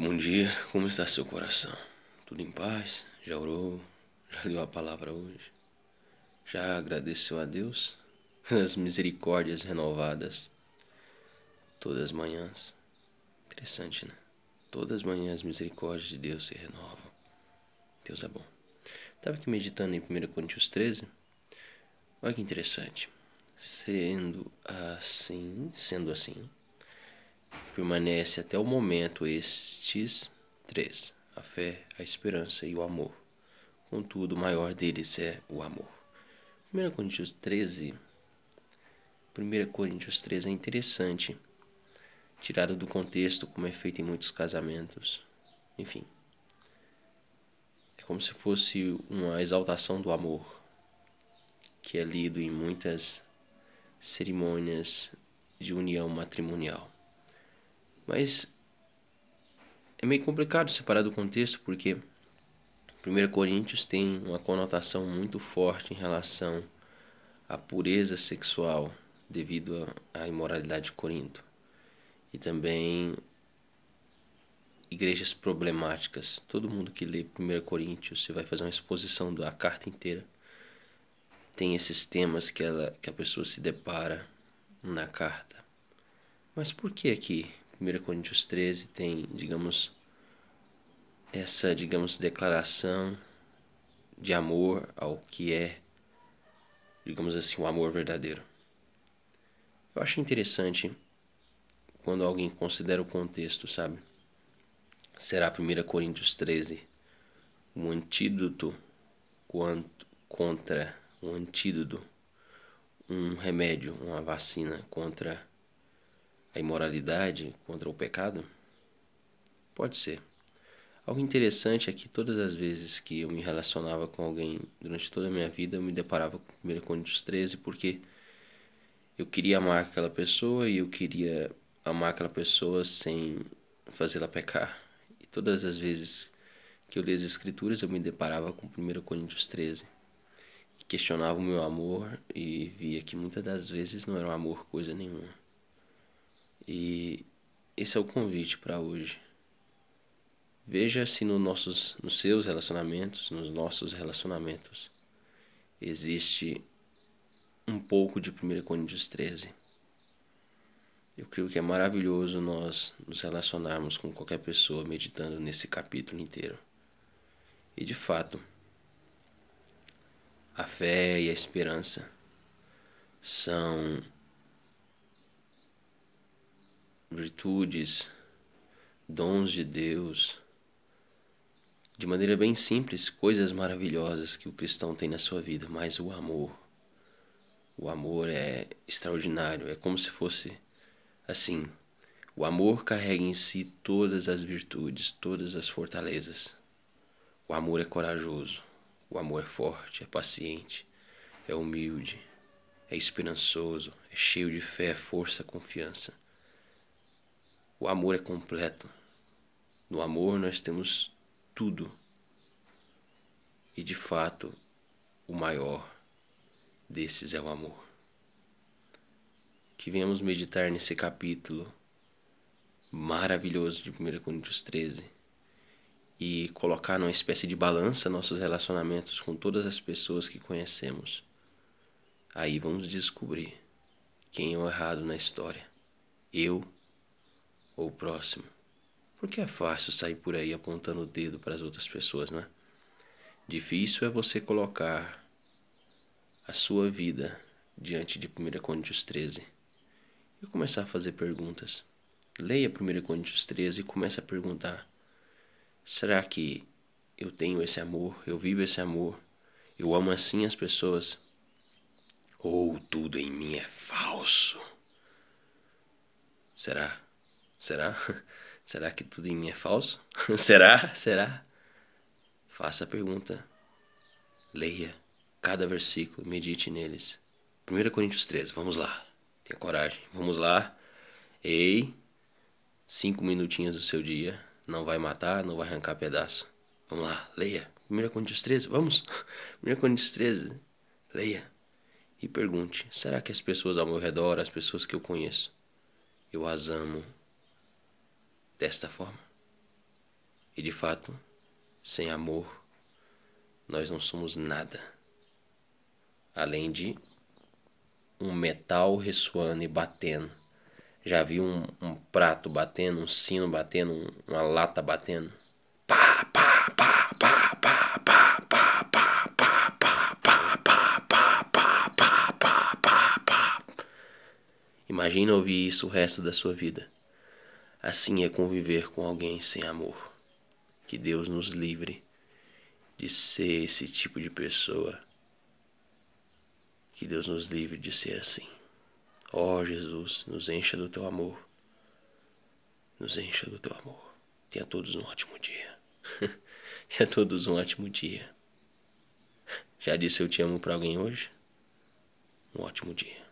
Bom dia, como está seu coração? Tudo em paz? Já orou? Já leu a palavra hoje? Já agradeceu a Deus as misericórdias renovadas todas as manhãs? Interessante, né? Todas as manhãs as misericórdias de Deus se renovam. Deus é bom. Estava aqui meditando em 1 Coríntios 13. Olha que interessante. Sendo assim, sendo assim, permanece até o momento estes três: a fé, a esperança e o amor. Contudo, o maior deles é o amor. 1 Coríntios 13. 1 Coríntios 13 é interessante, tirado do contexto, como é feito em muitos casamentos. Enfim, é como se fosse uma exaltação do amor, que é lido em muitas cerimônias de união matrimonial. Mas é meio complicado separar do contexto, porque 1 Coríntios tem uma conotação muito forte em relação à pureza sexual devido à imoralidade de Corinto. E também igrejas problemáticas. Todo mundo que lê 1 Coríntios, e vai fazer uma exposição da carta inteira. Tem esses temas que, ela, que a pessoa se depara na carta. Mas por que aqui 1 Coríntios 13 tem, digamos, essa, digamos, declaração de amor ao que é, digamos assim, o amor verdadeiro. Eu acho interessante quando alguém considera o contexto, sabe? Será 1 Coríntios 13 um antídoto contra um antídoto, um remédio, uma vacina contra a imoralidade, contra o pecado? Pode ser. Algo interessante é que todas as vezes que eu me relacionava com alguém durante toda a minha vida, eu me deparava com 1 Coríntios 13, porque eu queria amar aquela pessoa e eu queria amar aquela pessoa sem fazê-la pecar. E todas as vezes que eu li as Escrituras, eu me deparava com 1 Coríntios 13. Questionava o meu amor e via que muitas das vezes não era um amor coisa nenhuma. E esse é o convite para hoje. Veja se no nossos, nos seus relacionamentos, nos nossos relacionamentos, existe um pouco de 1 Coríntios 13. Eu creio que é maravilhoso nós nos relacionarmos com qualquer pessoa meditando nesse capítulo inteiro. E de fato, a fé e a esperança são virtudes, dons de Deus. De maneira bem simples, coisas maravilhosas que o cristão tem na sua vida, mas o amor. O amor é extraordinário, é como se fosse assim. O amor carrega em si todas as virtudes, todas as fortalezas. O amor é corajoso, o amor é forte, é paciente, é humilde, é esperançoso, é cheio de fé, força, confiança. O amor é completo. No amor nós temos tudo. E de fato, o maior desses é o amor. Que venhamos meditar nesse capítulo maravilhoso de 1 Coríntios 13 e colocar numa espécie de balança nossos relacionamentos com todas as pessoas que conhecemos. Aí vamos descobrir quem é o errado na história. Eu ou o próximo. Porque é fácil sair por aí apontando o dedo para as outras pessoas, não é? Difícil é você colocar a sua vida diante de 1 Coríntios 13 e começar a fazer perguntas. Leia 1 Coríntios 13 e comece a perguntar: será que eu tenho esse amor? Eu vivo esse amor? Eu amo assim as pessoas? Ou tudo em mim é falso? Será? Será? Será que tudo em mim é falso? Será? Será? Faça a pergunta. Leia cada versículo, medite neles. 1 Coríntios 13, vamos lá. Tenha coragem, vamos lá. Ei, cinco minutinhos do seu dia. Não vai matar, não vai arrancar pedaço. Vamos lá, leia. 1 Coríntios 13, vamos. 1 Coríntios 13, leia. E pergunte: será que as pessoas ao meu redor, as pessoas que eu conheço, eu as amo? desta forma. E de fato, sem amor, nós não somos nada além de um metal ressoando e batendo. Já vi um, um prato batendo, um sino batendo, um, uma lata batendo. Pá, pá, pá, pá, pá, pá, pá, pá, pá, pá, pá, pá, pá, pá, pá, pá, pá. Imagina ouvir isso o resto da sua vida. Assim é conviver com alguém sem amor. Que Deus nos livre de ser esse tipo de pessoa. Que Deus nos livre de ser assim. Ó oh, Jesus, nos encha do teu amor. Nos encha do teu amor. Tenha todos um ótimo dia. Tenha todos um ótimo dia. Já disse eu te amo para alguém hoje? Um ótimo dia.